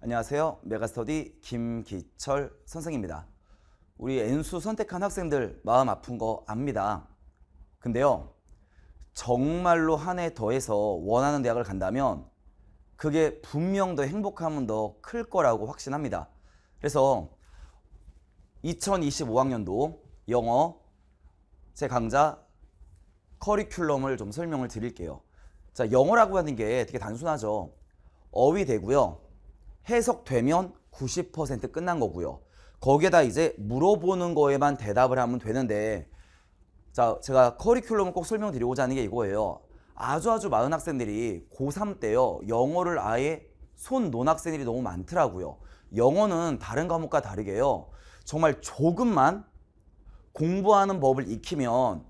안녕하세요. 메가스터디 김기철 선생입니다. 우리 N수 선택한 학생들 마음 아픈 거 압니다. 근데요. 정말로 한 해 더해서 원하는 대학을 간다면 그게 분명 더 행복함은 더 클 거라고 확신합니다. 그래서 2025학년도 영어 제 강좌 커리큘럼을 좀 설명을 드릴게요. 자, 영어라고 하는 게 되게 단순하죠. 어휘 되고요. 해석되면 90% 끝난 거고요. 거기에다 이제 물어보는 거에만 대답을 하면 되는데 자 제가 커리큘럼을 꼭 설명드리고자 하는 게 이거예요. 아주 아주 많은 학생들이 고3 때요 영어를 아예 손 놓은 학생들이 너무 많더라고요. 영어는 다른 과목과 다르게요. 정말 조금만 공부하는 법을 익히면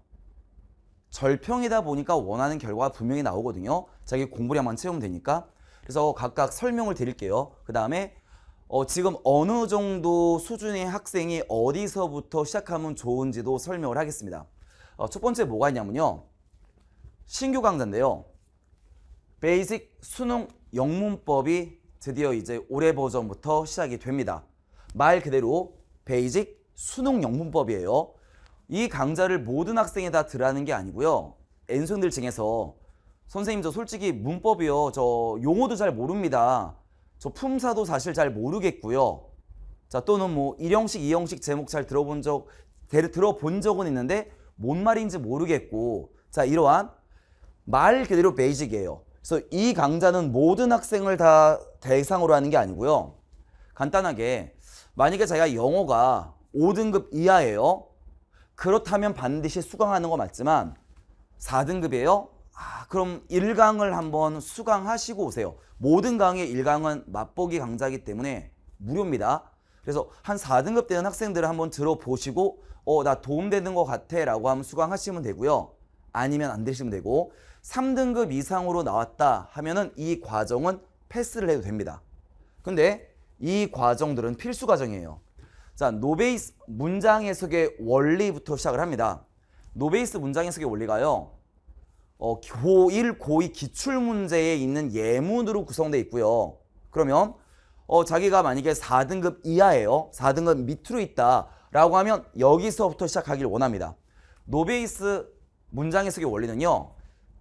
절평이다 보니까 원하는 결과가 분명히 나오거든요. 자기 공부량만 채우면 되니까. 그래서 각각 설명을 드릴게요. 그 다음에 어, 지금 어느 정도 수준의 학생이 어디서부터 시작하면 좋은지도 설명을 하겠습니다. 어, 첫 번째 뭐가 있냐면요. 신규 강좌인데요. 베이직 수능 영문법이 드디어 이제 올해 버전부터 시작이 됩니다. 말 그대로 베이직 수능 영문법이에요. 이 강좌를 모든 학생이 다들어라는게 아니고요. 엔손들 중에서 선생님 저 솔직히 문법이요. 저 용어도 잘 모릅니다. 저 품사도 사실 잘 모르겠고요. 자 또는 뭐 일형식, 이형식 제목 잘 들어본 적 들어본 적은 있는데 뭔 말인지 모르겠고 자 이러한 말 그대로 베이직이에요. 그래서 이 강좌는 모든 학생을 다 대상으로 하는 게 아니고요. 간단하게 만약에 제가 영어가 5등급 이하예요. 그렇다면 반드시 수강하는 거 맞지만 4등급이에요. 아, 그럼 1강을 한번 수강하시고 오세요. 모든 강의 1강은 맛보기 강좌이기 때문에 무료입니다. 그래서 한 4등급 되는 학생들을 한번 들어보시고 어, 나 도움되는 것 같아 라고 하면 수강하시면 되고요. 아니면 안 되시면 되고 3등급 이상으로 나왔다 하면은 이 과정은 패스를 해도 됩니다. 근데 이 과정들은 필수 과정이에요. 자, 노베이스 문장 해석의 원리부터 시작을 합니다. 노베이스 문장 해석의 원리가요. 어, 고1, 고2 기출문제에 있는 예문으로 구성되어 있고요. 그러면 어, 자기가 만약에 4등급 이하예요. 4등급 밑으로 있다라고 하면 여기서부터 시작하길 원합니다. 노베이스 문장 의속의 원리는요.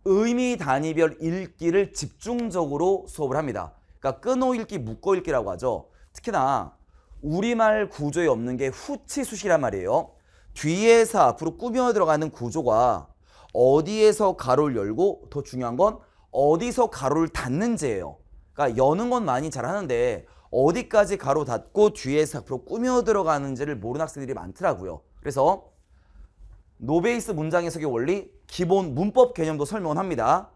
의미 단위별 읽기를 집중적으로 수업을 합니다. 그러니까 끊어 읽기, 묶어 읽기라고 하죠. 특히나 우리말 구조에 없는 게 후치수시란 말이에요. 뒤에서 앞으로 꾸며 들어가는 구조가 어디에서 가로를 열고 더 중요한 건 어디서 가로를 닫는지예요. 그러니까 여는 건 많이 잘하는데 어디까지 가로 닫고 뒤에서 앞으로 꾸며 들어가는지를 모르는 학생들이 많더라고요. 그래서 노베이스 문장 해석의 원리, 기본 문법 개념도 설명 합니다.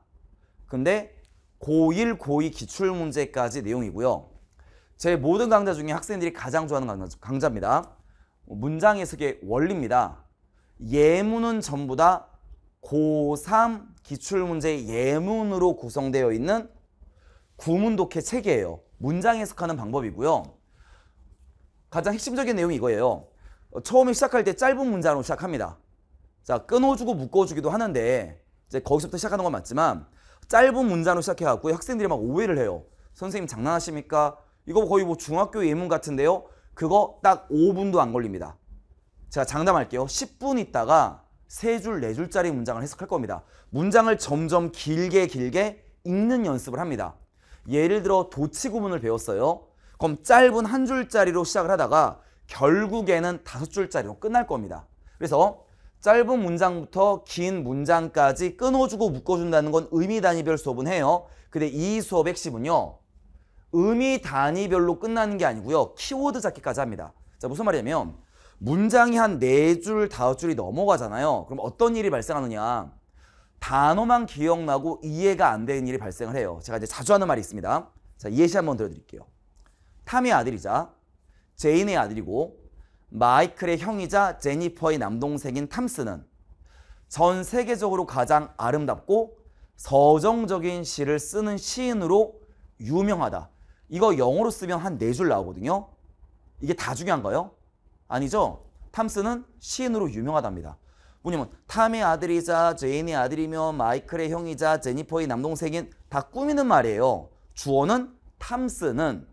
근데 고1, 고2 기출문제까지 내용이고요. 제 모든 강좌 중에 학생들이 가장 좋아하는 강좌, 입니다 문장 해석의 원리입니다. 예문은 전부 다 고3 기출문제 예문으로 구성되어 있는 구문독해 체계에요 문장 해석하는 방법이고요. 가장 핵심적인 내용이 이거예요. 어, 처음에 시작할 때 짧은 문장으로 시작합니다. 자, 끊어주고 묶어주기도 하는데 이제 거기서부터 시작하는 건 맞지만 짧은 문장으로 시작해갖고 학생들이 막 오해를 해요. 선생님 장난하십니까? 이거 거의 뭐 중학교 예문 같은데요? 그거 딱 5분도 안 걸립니다. 제가 장담할게요. 10분 있다가 세 줄, 네 줄짜리 문장을 해석할 겁니다. 문장을 점점 길게 길게 읽는 연습을 합니다. 예를 들어 도치 구문을 배웠어요. 그럼 짧은 한 줄짜리로 시작을 하다가 결국에는 다섯 줄짜리로 끝날 겁니다. 그래서 짧은 문장부터 긴 문장까지 끊어주고 묶어준다는 건 의미 단위별 수업은 해요. 근데 이 수업의 핵심은요. 의미 단위별로 끝나는 게 아니고요. 키워드 잡기까지 합니다. 자 무슨 말이냐면 문장이 한 네 줄, 다섯 줄이 넘어가잖아요. 그럼 어떤 일이 발생하느냐. 단어만 기억나고 이해가 안 되는 일이 발생을 해요. 제가 이제 자주 하는 말이 있습니다. 자, 예시 한번 들어드릴게요. 탐의 아들이자 제인의 아들이고 마이클의 형이자 제니퍼의 남동생인 탐스는 전 세계적으로 가장 아름답고 서정적인 시를 쓰는 시인으로 유명하다. 이거 영어로 쓰면 한 네 줄 나오거든요. 이게 다 중요한가요? 아니죠? 탐스는 시인으로 유명하답니다. 뭐냐면 탐의 아들이자 제인의 아들이며 마이클의 형이자 제니퍼의 남동생인 다 꾸미는 말이에요. 주어는 탐스는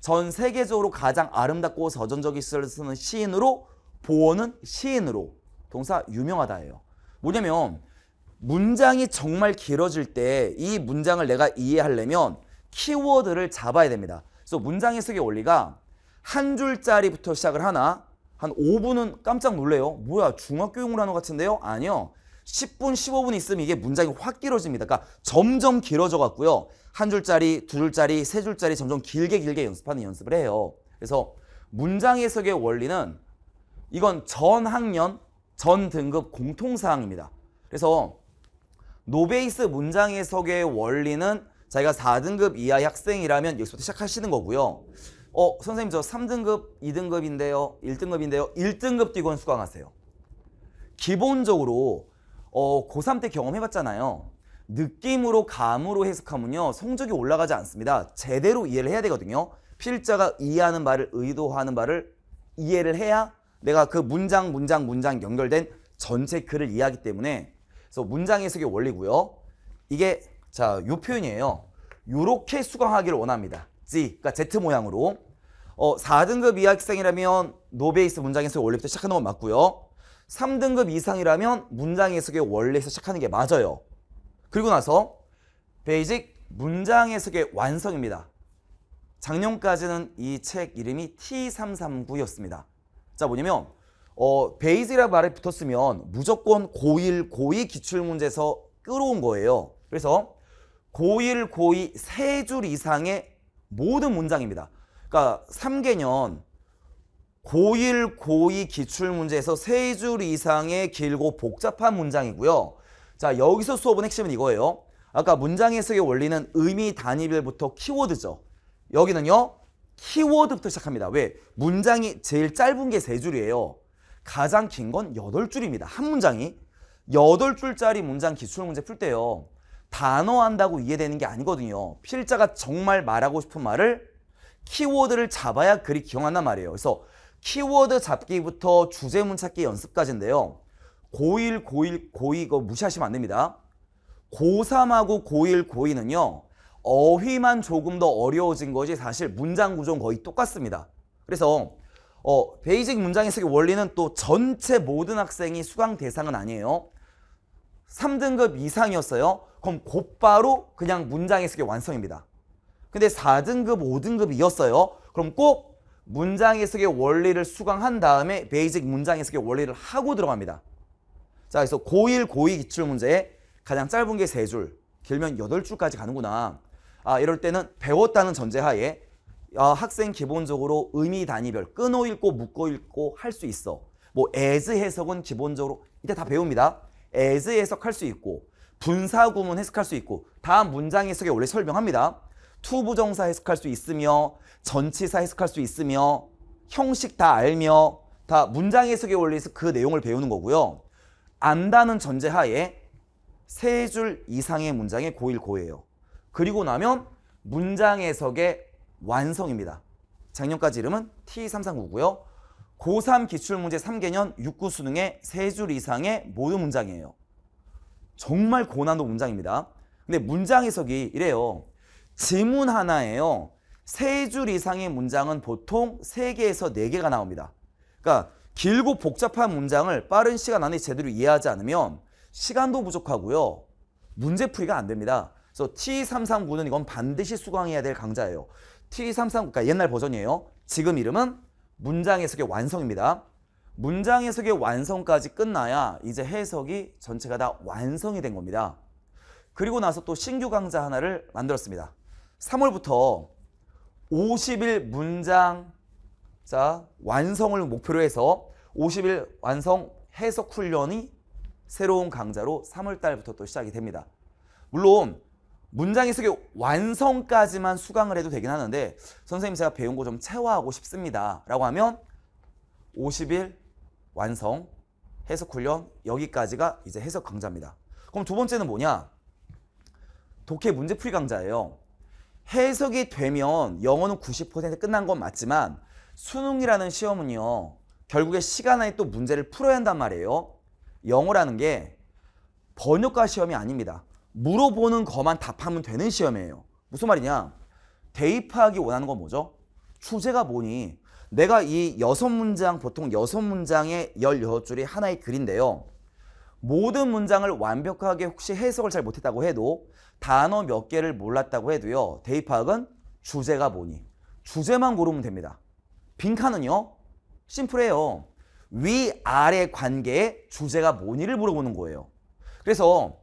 전 세계적으로 가장 아름답고 서전적인 시를 쓰는 시인으로 보어는 시인으로 동사 유명하다예요. 뭐냐면 문장이 정말 길어질 때 이 문장을 내가 이해하려면 키워드를 잡아야 됩니다. 그래서 문장의 쓰기 원리가 한 줄짜리부터 시작을 하나 한 5분은 깜짝 놀래요. 뭐야 중학교용으로 하는 것 같은데요? 아니요. 10분, 15분 있으면 이게 문장이 확 길어집니다. 그러니까 점점 길어져 갖고요. 한 줄짜리, 두 줄짜리, 세 줄짜리 점점 길게 길게 연습하는 연습을 해요. 그래서 문장 해석의 원리는 이건 전 학년, 전 등급 공통사항입니다. 그래서 노베이스 문장 해석의 원리는 자기가 4등급 이하의 학생이라면 여기서부터 시작하시는 거고요. 어 선생님 저 3등급, 2등급인데요. 1등급인데요. 1등급 뛰건 수강하세요. 기본적으로 어, 고3 때 경험해봤잖아요. 느낌으로 감으로 해석하면요. 성적이 올라가지 않습니다. 제대로 이해를 해야 되거든요. 필자가 이해하는 말을 의도하는 말을 이해를 해야 내가 그 문장 문장 문장 연결된 전체 글을 이해하기 때문에 그래서 문장 해석의 원리고요. 이게 자, 요 표현이에요. 요렇게 수강하기를 원합니다. 그러니까 Z 모양으로 어, 4등급 이하 학생이라면 노베이스 문장 해석 원래부터 시작하는 건 맞고요. 3등급 이상이라면 문장 해석의 원래에서 시작하는 게 맞아요. 그리고 나서 베이직 문장 해석의 완성입니다. 작년까지는 이 책 이름이 T339였습니다. 자, 뭐냐면 어, 베이직이라는 말에 붙었으면 무조건 고1, 고2 기출문제에서 끌어온 거예요. 그래서 고1, 고2 세 줄 이상의 모든 문장입니다. 그러니까 3개년 고1, 고2 기출문제에서 세 줄 이상의 길고 복잡한 문장이고요. 자 여기서 수업은 핵심은 이거예요. 아까 문장 해석의 원리는 의미 단위별부터 키워드죠. 여기는요. 키워드부터 시작합니다. 왜? 문장이 제일 짧은 게 세줄이에요 가장 긴 건 여덟 줄입니다한 문장이. 여덟 줄짜리 문장 기출문제 풀 때요. 단어한다고 이해되는 게 아니거든요. 필자가 정말 말하고 싶은 말을 키워드를 잡아야 글이 기억한단 말이에요. 그래서 키워드 잡기부터 주제문 찾기 연습까지인데요. 고1, 고1, 고2 이거 무시하시면 안 됩니다. 고3하고 고1, 고2는요. 어휘만 조금 더 어려워진 것이 사실 문장 구조는 거의 똑같습니다. 그래서 어, 베이직 문장 해석의 원리는 또 전체 모든 학생이 수강 대상은 아니에요. 3등급 이상이었어요. 그럼 곧바로 그냥 문장 해석의 완성입니다. 근데 4등급, 5등급이었어요. 그럼 꼭문장 해석의 원리를 수강한 다음에 베이직 문장 해석의 원리를 하고 들어갑니다. 자, 그래서 고1, 고2 기출문제에 가장 짧은 게 3줄, 길면 8줄까지 가는구나. 아, 이럴 때는 배웠다는 전제하에 아, 학생 기본적으로 의미 단위별 끊어 읽고 묶어 읽고 할 수 있어. 뭐 as 해석은 기본적으로 이때 다 배웁니다. as 해석할 수 있고 분사 구문 해석할 수 있고 다음 문장 해석에 원래 설명합니다. 투부정사 해석할 수 있으며 전치사 해석할 수 있으며 형식 다 알며 다 문장 해석에 원래서 그 내용을 배우는 거고요. 안다는 전제하에 세 줄 이상의 문장의 고일고예요. 그리고 나면 문장 해석의 완성입니다. 작년까지 이름은 T339고요. 고3 기출문제 3개년 6구 수능의 세 줄 이상의 모든 문장이에요. 정말 고난도 문장입니다. 근데 문장 해석이 이래요. 지문 하나에요. 세 줄 이상의 문장은 보통 세개에서네개가 나옵니다. 그러니까 길고 복잡한 문장을 빠른 시간 안에 제대로 이해하지 않으면 시간도 부족하고요. 문제풀이가 안 됩니다. 그래서 T339는 이건 반드시 수강해야 될 강좌예요. T339, 그러니까 옛날 버전이에요. 지금 이름은 문장 해석의 완성입니다. 문장 해석의 완성까지 끝나야 이제 해석이 전체가 다 완성이 된 겁니다. 그리고 나서 또 신규 강좌 하나를 만들었습니다. 3월부터 50일 문장 자 완성을 목표로 해서 50일 완성 해석 훈련이 새로운 강좌로 3월 달부터 또 시작이 됩니다. 물론 문장 해석의 완성까지만 수강을 해도 되긴 하는데 선생님 제가 배운 거 좀 체화하고 싶습니다. 라고 하면 50일 완성, 해석 훈련 여기까지가 이제 해석 강좌입니다. 그럼 두 번째는 뭐냐? 독해 문제풀이 강좌예요. 해석이 되면 영어는 90% 끝난 건 맞지만 수능이라는 시험은요. 결국에 시간 안에 또 문제를 풀어야 한단 말이에요. 영어라는 게 번역과 시험이 아닙니다. 물어보는 것만 답하면 되는 시험이에요. 무슨 말이냐? 대입하기 원하는 건 뭐죠? 주제가 뭐니? 내가 이 여섯 문장 보통 여섯 문장의 열여섯 줄이 하나의 글인데요. 모든 문장을 완벽하게 혹시 해석을 잘 못했다고 해도 단어 몇 개를 몰랐다고 해도요. 대입 파악은 주제가 뭐니? 주제만 고르면 됩니다. 빈칸은요. 심플해요. 위아래 관계의 주제가 뭐니를 물어보는 거예요. 그래서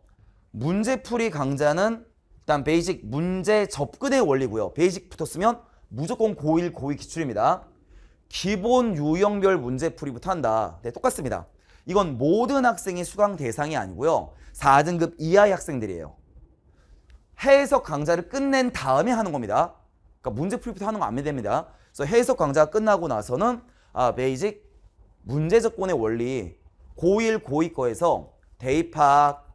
문제풀이 강좌는 일단 베이직 문제 접근의 원리고요. 베이직붙었으면 무조건 고1, 고2 기출입니다. 기본 유형별 문제풀이부터 한다. 네, 똑같습니다. 이건 모든 학생이 수강 대상이 아니고요. 4등급 이하의 학생들이에요. 해석 강좌를 끝낸 다음에 하는 겁니다. 그러니까 문제풀이부터 하는 거안 됩니다. 그래서 해석 강좌가 끝나고 나서는 아, 베이직 문제접근의 원리 고1, 고2 거에서 대입학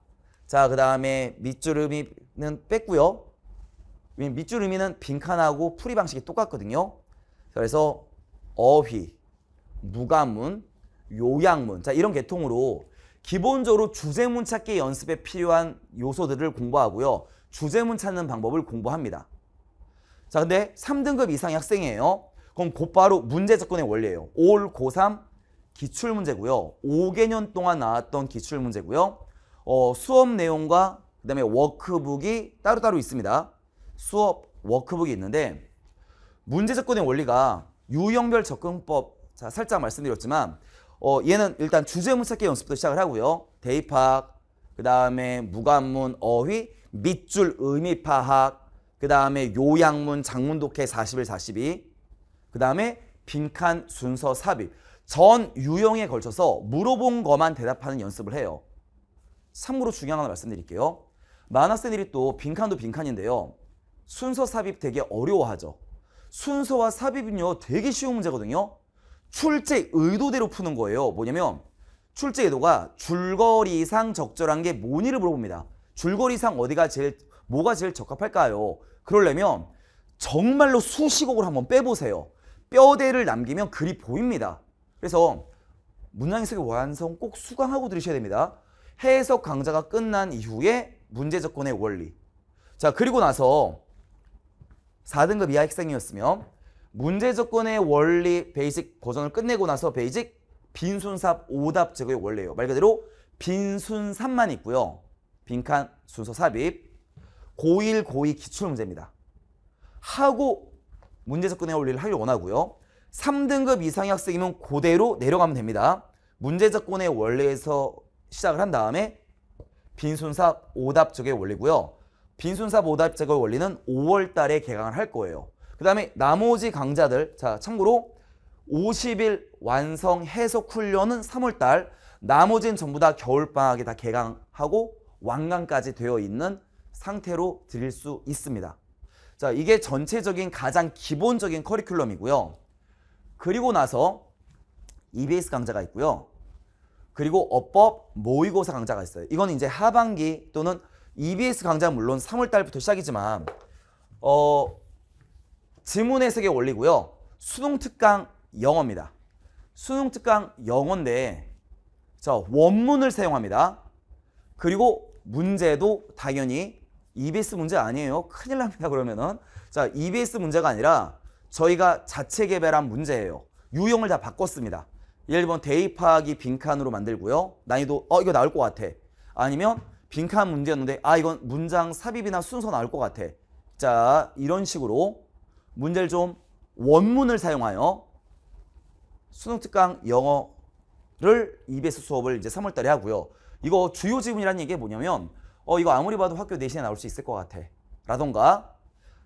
자, 그 다음에 밑줄음이는 뺐고요. 밑줄음이는 빈칸하고 풀이 방식이 똑같거든요. 그래서 어휘, 무가문, 요양문 자 이런 계통으로 기본적으로 주제문 찾기 연습에 필요한 요소들을 공부하고요. 주제문 찾는 방법을 공부합니다. 자 근데 3등급 이상의 학생이에요. 그럼 곧바로 문제 접근의 원리예요. 올 고3 기출문제고요. 5개년 동안 나왔던 기출문제고요. 어, 수업 내용과 그 다음에 워크북이 따로따로 있습니다. 수업 워크북이 있는데 문제 접근의 원리가 유형별 접근법 자, 살짝 말씀드렸지만 어, 얘는 일단 주제문 찾기 연습부터 시작을 하고요. 대입 파악, 그 다음에 무관문, 어휘, 밑줄 의미 파악, 그 다음에 요양문, 장문 독해 41, 42, 그 다음에 빈칸 순서 삽입. 전 유형에 걸쳐서 물어본 것만 대답하는 연습을 해요. 참고로 중요한 하나 말씀드릴게요. 만화쌤들이 또 빈칸도 빈칸인데요. 순서 삽입 되게 어려워하죠. 순서와 삽입은요 되게 쉬운 문제거든요. 출제 의도대로 푸는 거예요. 뭐냐면 출제 의도가 줄거리상 적절한 게 뭐니를 물어봅니다. 줄거리상 어디가 제일 뭐가 제일 적합할까요? 그러려면 정말로 수식곡을 한번 빼보세요. 뼈대를 남기면 글이 보입니다. 그래서 문장 해석의 완성 꼭 수강하고 들으셔야 됩니다. 해석 강좌가 끝난 이후에 문제 접근의 원리. 자 그리고 나서 4등급 이하 학생이었으며 문제 조건의 원리 베이직 버전을 끝내고 나서 베이직 빈순삽 오답 제거의 원리예요. 말 그대로 빈순삽만 있고요. 빈칸 순서 삽입 고1 고2 기출문제입니다. 하고 문제 접근의 원리를 하길 원하고요. 3등급 이상의 학생이면 그대로 내려가면 됩니다. 문제 접근의 원리에서 시작을 한 다음에 빈순삽 오답 적의 원리고요. 빈손사보답 제거 원리는 5월 달에 개강을 할 거예요. 그 다음에 나머지 강좌들 자 참고로 50일 완성 해석 훈련은 3월 달 나머지는 전부 다 겨울방학에 다 개강하고 완강까지 되어 있는 상태로 드릴 수 있습니다. 자 이게 전체적인 가장 기본적인 커리큘럼이고요. 그리고 나서 EBS 강좌가 있고요. 그리고 어법 모의고사 강좌가 있어요. 이건 이제 하반기 또는 EBS 강좌는 물론 3월 달부터 시작이지만 어질문 해석의 원리고요. 수능 특강 영어입니다. 수능 특강 영어인데 자, 원문을 사용합니다. 그리고 문제도 당연히 EBS 문제 아니에요. 큰일 납니다. 그러면은 자, EBS 문제가 아니라 저희가 자체 개발한 문제예요. 유형을 다 바꿨습니다. 예를 들면 대입하기 빈칸으로 만들고요. 난이도 어 이거 나올 것 같아. 아니면 빈칸 문제였는데 아 이건 문장 삽입이나 순서 나올 것 같아. 자 이런 식으로 문제를 좀 원문을 사용하여 수능특강 영어를 EBS 수업을 이제 3월달에 하고요. 이거 주요 지문이라는 얘기가 뭐냐면 어 이거 아무리 봐도 학교 내신에 나올 수 있을 것 같아. 라던가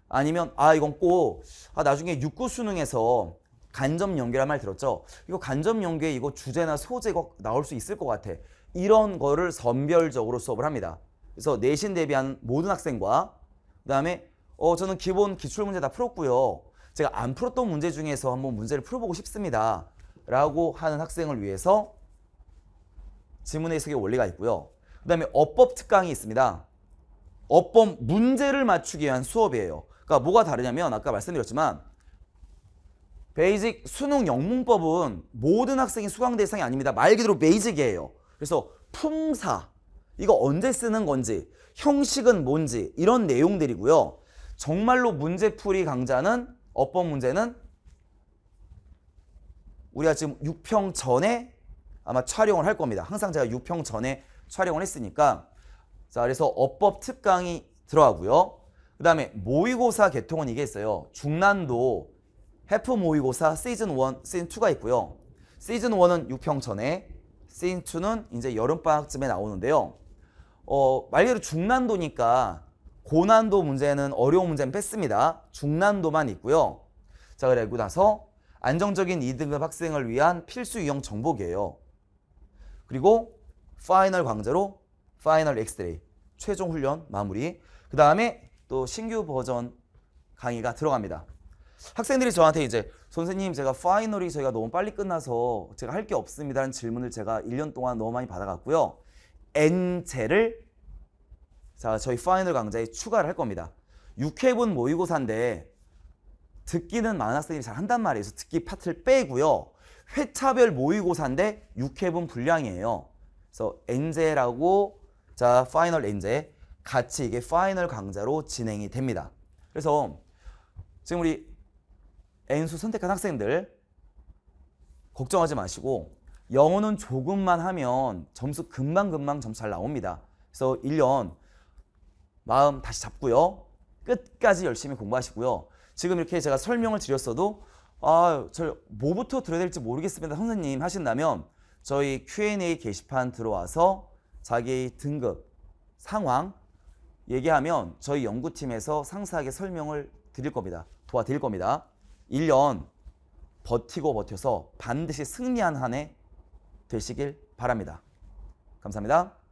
아니면 아 이건 꼭 아, 나중에 육구 수능에서 간접 연계란 말 들었죠? 이거 간접 연계 이거 주제나 소재가 나올 수 있을 것 같아. 이런 거를 선별적으로 수업을 합니다. 그래서 내신 대비한 모든 학생과 그 다음에 어 저는 기본 기출문제 다 풀었고요. 제가 안 풀었던 문제 중에서 한번 문제를 풀어보고 싶습니다. 라고 하는 학생을 위해서 지문 해석의 원리가 있고요. 그 다음에 어법 특강이 있습니다. 어법 문제를 맞추기 위한 수업이에요. 그러니까 뭐가 다르냐면 아까 말씀드렸지만 베이직 수능 영문법은 모든 학생이 수강 대상이 아닙니다. 말 그대로 베이직이에요. 그래서 품사 이거 언제 쓰는 건지 형식은 뭔지 이런 내용들이고요. 정말로 문제풀이 강좌는 어법 문제는 우리가 지금 6평 전에 아마 촬영을 할 겁니다. 항상 제가 6평 전에 촬영을 했으니까 자 그래서 어법 특강이 들어가고요. 그 다음에 모의고사 개통은 이게 있어요. 중난도 해프 모의고사 시즌 1, 시즌 2가 있고요. 시즌 1은 6평 전에 세인투는 이제 여름방학쯤에 나오는데요. 어, 말 그대로 중난도니까 고난도 문제는 어려운 문제는 뺐습니다. 중난도만 있고요. 자, 그리고 나서 안정적인 2등급 학생을 위한 필수 유형 정보이에요 그리고 파이널 강제로 파이널 엑스레이 최종 훈련 마무리 그 다음에 또 신규 버전 강의가 들어갑니다. 학생들이 저한테 이제 선생님 제가 파이널이 저희가 너무 빨리 끝나서 제가 할 게 없습니다라는 질문을 제가 1년 동안 너무 많이 받아갔고요. N제를 자 저희 파이널 강좌에 추가를 할 겁니다. 6회분 모의고사인데 듣기는 많은 학생들이 잘 한단 말이에요. 그래서 듣기 파트를 빼고요. 회차별 모의고사인데 6회분 분량이에요. 그래서 N제라고 자 파이널 N제 같이 이게 파이널 강좌로 진행이 됩니다. 그래서 지금 우리 N수 선택한 학생들 걱정하지 마시고 영어는 조금만 하면 점수 금방금방 점수 잘 나옵니다. 그래서 1년 마음 다시 잡고요. 끝까지 열심히 공부하시고요. 지금 이렇게 제가 설명을 드렸어도 아, 저 뭐부터 들어야 될지 모르겠습니다. 선생님 하신다면 저희 Q&A 게시판 들어와서 자기 등급, 상황 얘기하면 저희 연구팀에서 상세하게 설명을 드릴 겁니다. 도와드릴 겁니다. 1년 버티고 버텨서 반드시 승리한 한 해 되시길 바랍니다. 감사합니다.